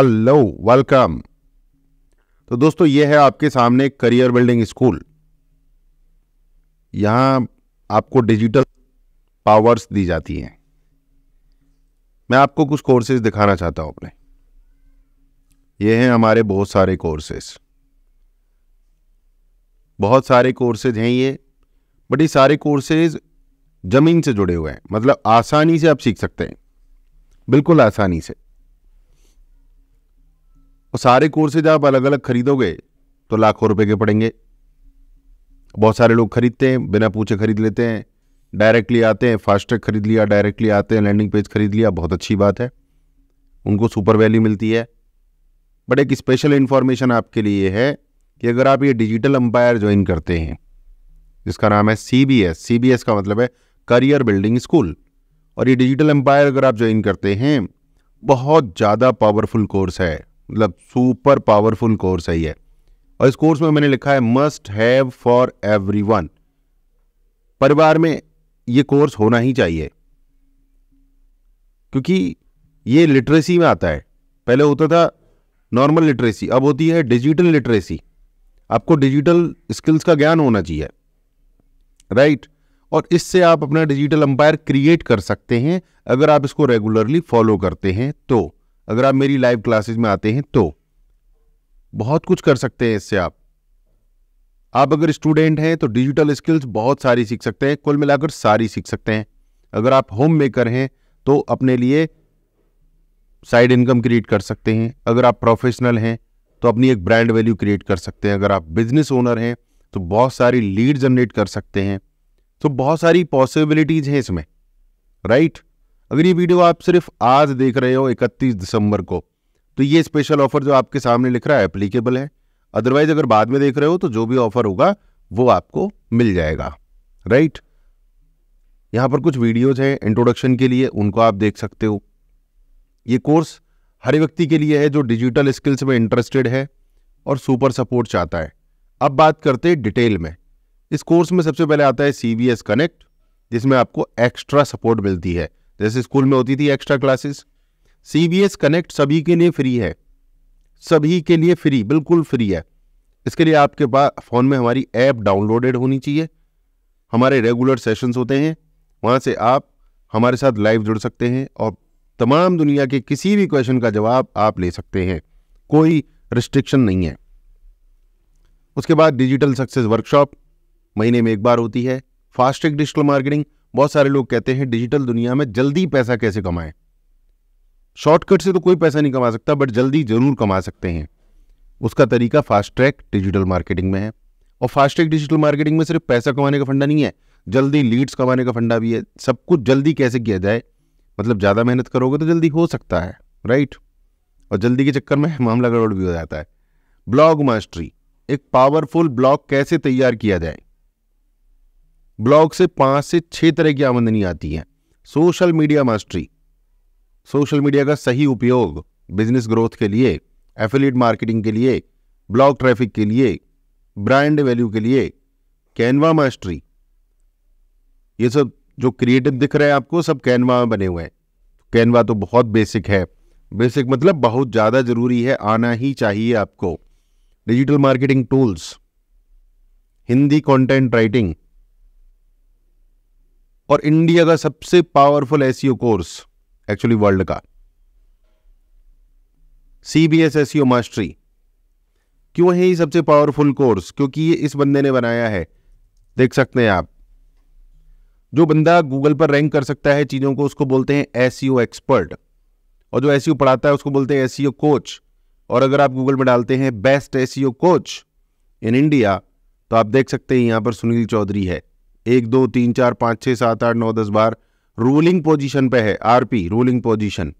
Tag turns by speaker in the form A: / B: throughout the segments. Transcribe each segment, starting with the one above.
A: Hello welcome तो दोस्तों ये है आपके सामने करियर बिल्डिंग स्कूल यहां आपको डिजिटल पावर्स दी जाती हैं मैं आपको कुछ कोर्सेज दिखाना चाहता हूं अपने ये हैं हमारे बहुत सारे कोर्सेज बहुत सारे कोर्सेज हैं ये बट ये सारे कोर्सेज ज़मीन से जुड़े हुए हैं मतलब आसानी से आप सीख सकते हैं बिल्कुल आसानी से और सारे कोर्सेज आप अलग अलग खरीदोगे तो लाखों रुपए के पड़ेंगे बहुत सारे लोग खरीदते हैं बिना पूछे खरीद लेते हैं डायरेक्टली आते हैं ट्रैक खरीद लिया डायरेक्टली आते हैं लैंडिंग पेज खरीद लिया बहुत अच्छी बात है उनको सुपर वैल्यू मिलती है बट एक स्पेशल इन्फॉर्मेशन आपके लिए है कि अगर आप ये डिजिटल अंपायर ज्वाइन करते हैं जिसका नाम है C B S C B S का मतलब है करियर बिल्डिंग स्कूल और ये डिजिटल एम्पायर अगर आप ज्वाइन करते हैं बहुत ज़्यादा पावरफुल कोर्स है मतलब सुपर पावरफुल कोर्स है ये और इस कोर्स में मैंने लिखा है मस्ट हैव फॉर एवरीवन परिवार में ये कोर्स होना ही चाहिए क्योंकि ये लिटरेसी में आता है पहले होता था नॉर्मल लिटरेसी अब होती है डिजिटल लिटरेसी आपको डिजिटल स्किल्स का ज्ञान होना चाहिए राइट और इससे आप अपना डिजिटल अंपायर क्रिएट कर सकते हैं अगर आप इसको रेगुलरली फॉलो करते हैं तो अगर आप मेरी लाइव क्लासेस में आते हैं तो बहुत कुछ कर सकते हैं इससे आप आप अगर स्टूडेंट हैं तो डिजिटल स्किल्स बहुत सारी सीख सकते हैं कुल मिलाकर सारी सीख सकते हैं अगर आप होम मेकर हैं तो अपने लिए साइड इनकम क्रिएट कर सकते हैं अगर आप प्रोफेशनल हैं तो अपनी एक ब्रांड वैल्यू क्रिएट कर सकते हैं अगर आप बिजनेस ओनर हैं तो बहुत सारी लीड जनरेट कर सकते हैं तो बहुत सारी पॉसिबिलिटीज़ हैं इसमें राइट right? अगर ये वीडियो आप सिर्फ आज देख रहे हो 31 दिसंबर को तो ये स्पेशल ऑफर जो आपके सामने लिख रहा है एप्लीकेबल है अदरवाइज अगर बाद में देख रहे हो तो जो भी ऑफर होगा वो आपको मिल जाएगा राइट यहाँ पर कुछ वीडियोज हैं इंट्रोडक्शन के लिए उनको आप देख सकते हो ये कोर्स हर व्यक्ति के लिए है जो डिजिटल स्किल्स में इंटरेस्टेड है और सुपर सपोर्ट चाहता है अब बात करते हैं डिटेल में इस कोर्स में सबसे पहले आता है सी कनेक्ट जिसमें आपको एक्स्ट्रा सपोर्ट मिलती है जैसे स्कूल में होती थी एक्स्ट्रा क्लासेस सी कनेक्ट सभी के लिए फ्री है सभी के लिए फ्री बिल्कुल फ्री है इसके लिए आपके पास फ़ोन में हमारी ऐप डाउनलोडेड होनी चाहिए हमारे रेगुलर सेशंस होते हैं वहाँ से आप हमारे साथ लाइव जुड़ सकते हैं और तमाम दुनिया के किसी भी क्वेश्चन का जवाब आप ले सकते हैं कोई रिस्ट्रिक्शन नहीं है उसके बाद डिजिटल सक्सेस वर्कशॉप महीने में एक बार होती है फास्ट ट्रैक डिजिटल मार्केटिंग बहुत सारे लोग कहते हैं डिजिटल दुनिया में जल्दी पैसा कैसे कमाएं शॉर्टकट से तो कोई पैसा नहीं कमा सकता बट जल्दी जरूर कमा सकते हैं उसका तरीका फास्ट ट्रैक डिजिटल मार्केटिंग में है और फास्ट ट्रैक डिजिटल मार्केटिंग में सिर्फ पैसा कमाने का फंडा नहीं है जल्दी लीड्स कमाने का फंडा भी है सब कुछ जल्दी कैसे किया जाए मतलब ज़्यादा मेहनत करोगे तो जल्दी हो सकता है राइट और जल्दी के चक्कर में मामला गड़बड़ भी हो जाता है ब्लॉग मास्टरी एक पावरफुल ब्लॉग कैसे तैयार किया जाए ब्लॉग से पांच से छह तरह की आमदनी आती है social media mastery social media का सही उपयोग बिजनेस ग्रोथ के लिए एफिलिएट मार्केटिंग के लिए ब्लॉग ट्रैफिक के लिए ब्रांड वैल्यू के लिए कैनवा मास्टरी ये सब जो क्रिएटिव दिख रहे हैं आपको सब कैनवा में बने हुए हैं कैनवा तो बहुत बेसिक है बेसिक मतलब बहुत ज़्यादा ज़रूरी है आना ही चाहिए आपको digital marketing tools Hindi content writing और इंडिया का सबसे powerful S course actually world का सीबीएस एस मास्टरी क्यों है ये सबसे पावरफुल कोर्स क्योंकि ये इस बंदे ने बनाया है देख सकते हैं आप जो बंदा गूगल पर रैंक कर सकता है चीज़ों को उसको बोलते हैं एस एक्सपर्ट e और जो एस e पढ़ाता है उसको बोलते हैं एस कोच e और अगर आप गूगल में डालते हैं best S coach in India तो आप देख सकते हैं यहां पर सुनील चौधरी है एक दो तीन चार पांच छह सात आठ नौ दस बार रूलिंग पोजीशन पे है आरपी रूलिंग पोजीशन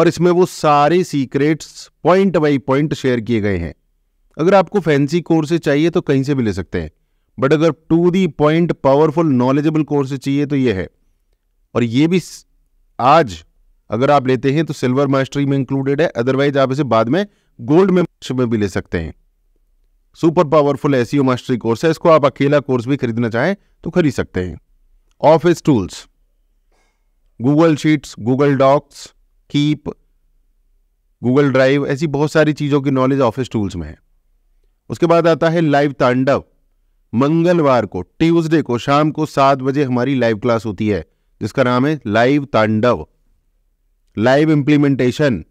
A: और इसमें वो सारे secrets point by point share किए गए हैं अगर आपको फैंसी कोर्सेज चाहिए तो कहीं से भी ले सकते हैं बट अगर to the point powerful knowledgeable courses चाहिए तो ये है और ये भी आज अगर आप लेते हैं तो सिल्वर मास्टरी में इंक्लूडेड है अदरवाइज आप इसे बाद में गोल्ड मेंबरशिप में भी ले सकते हैं super powerful A mastery course है इसको आप अकेला कोर्स भी खरीदना चाहें तो खरीद सकते हैं office tools Google sheets Google docs keep Google drive ऐसी बहुत सारी चीज़ों की नॉलेज ऑफिस टूल्स में है उसके बाद आता है लाइव तांडव मंगलवार को ट्यूसडे को शाम को सात बजे हमारी लाइव क्लास होती है जिसका नाम है लाइव तांडव लाइव इम्प्लीमेंटेशन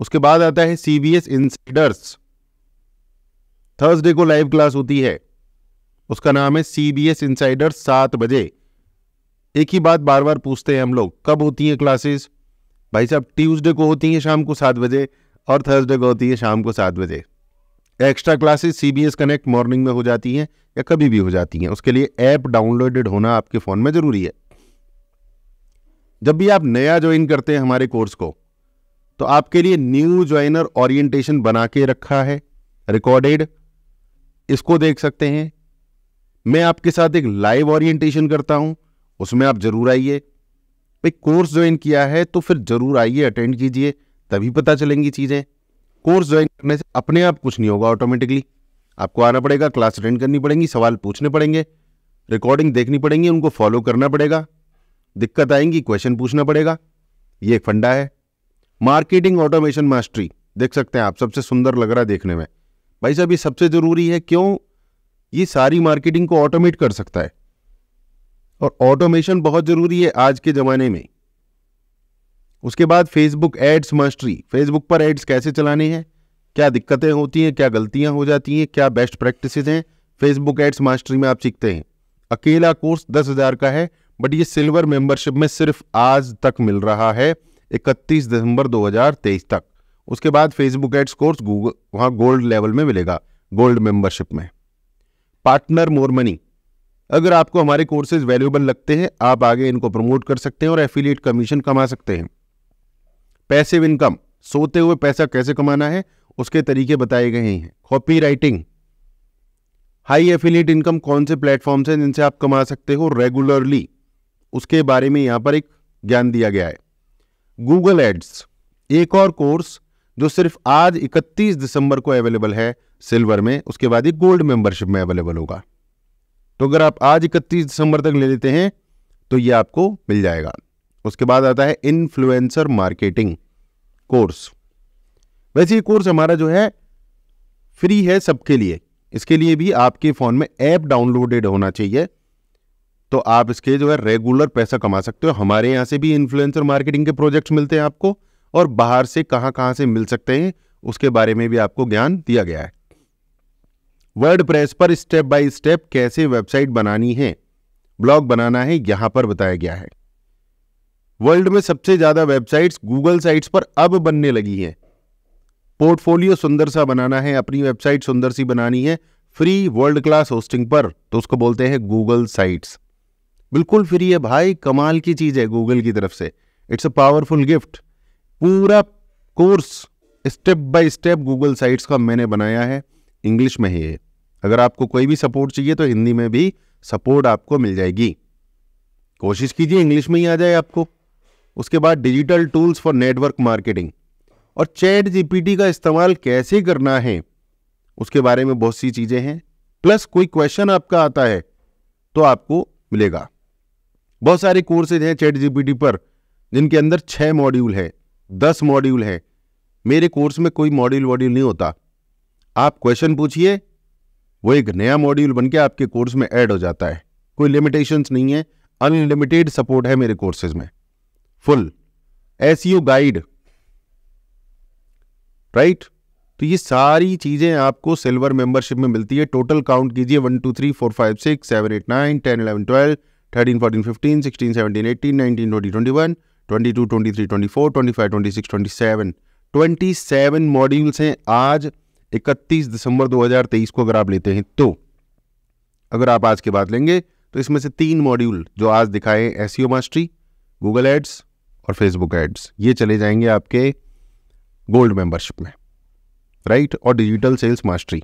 A: उसके बाद आता है C B S insiders Thursday को लाइव क्लास होती है उसका नाम है सी बी एस इंसाइडर सात बजे एक ही बात बार बार पूछते हैं हम लोग कब होती हैं क्लासेस भाई साहब ट्यूसडे को होती हैं शाम को सात बजे और थर्सडे को होती है शाम को सात बजे extra classes C B S connect morning में हो जाती हैं या कभी भी हो जाती हैं उसके लिए ऐप डाउनलोडेड होना आपके फ़ोन में ज़रूरी है जब भी आप नया ज्वाइन करते हैं हमारे कोर्स को तो आपके लिए न्यू ज्वाइनर ओरिएंटेशन बना के रखा है रिकॉर्डेड इसको देख सकते हैं मैं आपके साथ एक लाइव ओरिएंटेशन करता हूं उसमें आप जरूर आइए भाई कोर्स ज्वाइन किया है तो फिर जरूर आइए अटेंड कीजिए तभी पता चलेंगी चीज़ें कोर्स ज्वाइन करने से अपने आप कुछ नहीं होगा ऑटोमेटिकली आपको आना पड़ेगा क्लास अटेंड करनी पड़ेगी सवाल पूछने पड़ेंगे रिकॉर्डिंग देखनी पड़ेंगी उनको फॉलो करना पड़ेगा दिक्कत आएंगी क्वेश्चन पूछना पड़ेगा ये एक फंडा है मार्केटिंग ऑटोमेशन मास्टरी देख सकते हैं आप सबसे सुंदर लग रहा है देखने में भाई साहब ये सबसे ज़रूरी है क्यों ये सारी मार्केटिंग को ऑटोमेट कर सकता है और ऑटोमेशन बहुत ज़रूरी है आज के ज़माने में उसके बाद फेसबुक एड्स मास्टरी फेसबुक पर एड्स कैसे चलाने हैं क्या दिक्कतें होती हैं क्या गलतियां हो जाती हैं क्या बेस्ट प्रैक्टिसेस हैं फेसबुक एड्स मास्टरी में आप सीखते हैं अकेला कोर्स दस हज़ार का है बट ये सिल्वर मेंबरशिप में सिर्फ आज तक मिल रहा है इकतीस दिसंबर दो तक उसके बाद फेसबुक एड्स कोर्स गूगल वहां गोल्ड लेवल में मिलेगा गोल्ड मेंबरशिप में पार्टनर मोर मनी अगर आपको हमारे कोर्सेज वैल्यूएबल लगते हैं आप आगे इनको प्रमोट कर सकते हैं और एफिलिएट कमीशन कमा सकते हैं पैसिव इनकम सोते हुए पैसा कैसे कमाना है उसके तरीके बताए गए हैं copy writing high affiliate income कौन से प्लेटफॉर्म्स हैं जिनसे आप कमा सकते हो रेगुलरली उसके बारे में यहां पर एक ज्ञान दिया गया है गूगल एड्स एक और कोर्स जो सिर्फ आज 31 दिसंबर को अवेलेबल है सिल्वर में उसके बाद ही गोल्ड मेंबरशिप में अवेलेबल होगा तो अगर आप आज 31 दिसंबर तक ले लेते हैं तो ये आपको मिल जाएगा उसके बाद आता है इन्फ्लुएंसर मार्केटिंग कोर्स वैसे ये कोर्स हमारा जो है फ्री है सबके लिए इसके लिए भी आपके फ़ोन में ऐप डाउनलोडेड होना चाहिए तो आप इसके जो है रेगुलर पैसा कमा सकते हो हमारे यहाँ से भी इन्फ्लुएंसर मार्केटिंग के प्रोजेक्ट्स मिलते हैं आपको और बाहर से कहां कहां से मिल सकते हैं उसके बारे में भी आपको ज्ञान दिया गया है वर्ड प्रेस पर स्टेप बाय स्टेप कैसे वेबसाइट बनानी है ब्लॉग बनाना है यहां पर बताया गया है वर्ल्ड में सबसे ज्यादा वेबसाइट्स गूगल साइट्स पर अब बनने लगी हैं पोर्टफोलियो सुंदर सा बनाना है अपनी वेबसाइट सुंदर सी बनानी है फ्री वर्ल्ड क्लास होस्टिंग पर तो उसको बोलते हैं गूगल साइट्स बिल्कुल फ्री है भाई कमाल की चीज़ है गूगल की तरफ से इट्स अ पावरफुल गिफ्ट पूरा course step by step Google sites का मैंने बनाया है इंग्लिश में ही है अगर आपको कोई भी सपोर्ट चाहिए तो हिंदी में भी सपोर्ट आपको मिल जाएगी कोशिश कीजिए इंग्लिश में ही आ जाए आपको उसके बाद digital tools for network marketing और चैट जीपीटी का इस्तेमाल कैसे करना है उसके बारे में बहुत सी चीज़ें हैं प्लस कोई क्वेश्चन आपका आता है तो आपको मिलेगा बहुत सारे कोर्सेज हैं चैट जीपीटी पर जिनके अंदर छः मॉड्यूल है दस मॉड्यूल हैं मेरे कोर्स में कोई मॉड्यूल वॉड्यूल नहीं होता आप क्वेश्चन पूछिए वो एक नया मॉड्यूल बन के आपके कोर्स में ऐड हो जाता है कोई लिमिटेशंस नहीं है अनलिमिटेड सपोर्ट है मेरे कोर्सेज में full S U guide right तो ये सारी चीज़ें आपको सिल्वर मेंबरशिप में मिलती है टोटल काउंट कीजिए one two three four five six seven eight nine ten eleven twelve thirteen fourteen fifteen sixteen seventeen eighteen nineteen twenty twenty one five twenty six twenty seven twenty seven modules हैं आज 31 दिसंबर 2023 को अगर आप लेते हैं तो अगर आप आज के बाद लेंगे तो इसमें से तीन मॉड्यूल जो आज दिखाए एस मास्टरी गूगल एड्स और फेसबुक एड्स ये चले जाएंगे आपके गोल्ड मेंबरशिप में राइट और डिजिटल सेल्स मास्टरी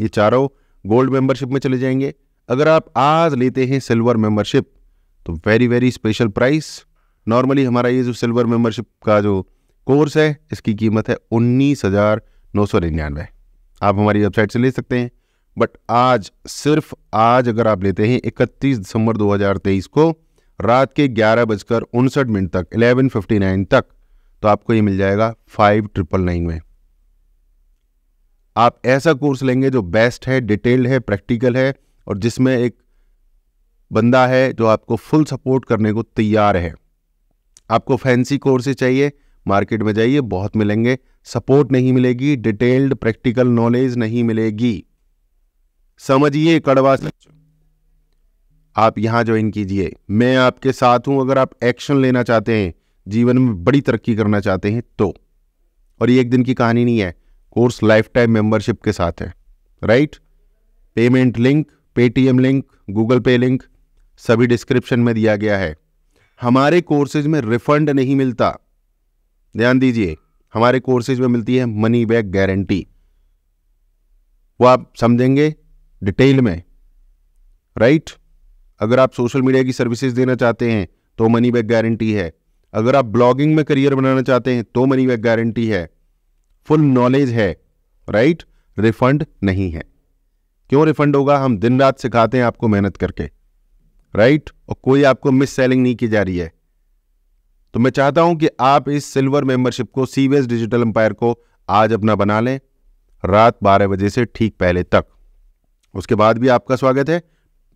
A: ये चारों गोल्ड मेंबरशिप में चले जाएंगे अगर आप आज लेते हैं सिल्वर मेंबरशिप तो very very special price normally हमारा ये जो सिल्वर मेंबरशिप का जो कोर्स है इसकी कीमत है उन्नीस हज़ार नौ सौ निन्यानवे आप हमारी वेबसाइट से ले सकते हैं बट आज सिर्फ आज अगर आप लेते हैं इकतीस दिसंबर दो हजार तेईस को रात के ग्यारह बजकर उनसठ मिनट तक फिफ्टी नाइन तक तो आपको ये मिल जाएगा फाइव ट्रिपल नाइन में आप ऐसा कोर्स लेंगे जो बेस्ट है डिटेल्ड है प्रैक्टिकल है और जिसमें एक बंदा है जो आपको फुल सपोर्ट करने को तैयार है आपको फैंसी कोर्सेज चाहिए मार्केट में जाइए बहुत मिलेंगे सपोर्ट नहीं मिलेगी डिटेल्ड प्रैक्टिकल नॉलेज नहीं मिलेगी समझिए कड़वा आप यहां ज्वाइन कीजिए मैं आपके साथ हूं अगर आप एक्शन लेना चाहते हैं जीवन में बड़ी तरक्की करना चाहते हैं तो और ये एक दिन की कहानी नहीं है कोर्स लाइफ टाइम मेंबरशिप के साथ है right payment link Paytm link Google pay link सभी डिस्क्रिप्शन में दिया गया है हमारे कोर्सेज में रिफंड नहीं मिलता ध्यान दीजिए हमारे कोर्सेज में मिलती है मनी बैक गारंटी वो आप समझेंगे डिटेल में राइट अगर आप सोशल मीडिया की सर्विसेज देना चाहते हैं तो मनी बैक गारंटी है अगर आप ब्लॉगिंग में करियर बनाना चाहते हैं तो मनी बैक गारंटी है फुल नॉलेज है राइट रिफंड नहीं है क्यों रिफंड होगा हम दिन रात सिखाते हैं आपको मेहनत करके राइट और कोई आपको मिस सेलिंग नहीं की जा रही है तो मैं चाहता हूं कि आप इस सिल्वर मेंबरशिप को सीवेज डिजिटल एम्पायर को आज अपना बना लें रात 12 बजे से ठीक पहले तक उसके बाद भी आपका स्वागत है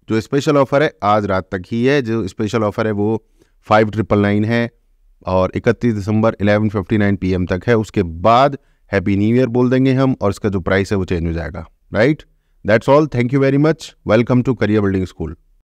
A: जो स्पेशल ऑफर है आज रात तक ही है जो स्पेशल ऑफर है वो फाइव ट्रिपल नाइन है और इकतीस दिसंबर इलेवन फिफ्टी नाइन तक है उसके बाद हैप्पी न्यू ईयर बोल देंगे हम और इसका जो प्राइस है वो चेंज हो जाएगा right that's all thank you very much welcome to career building school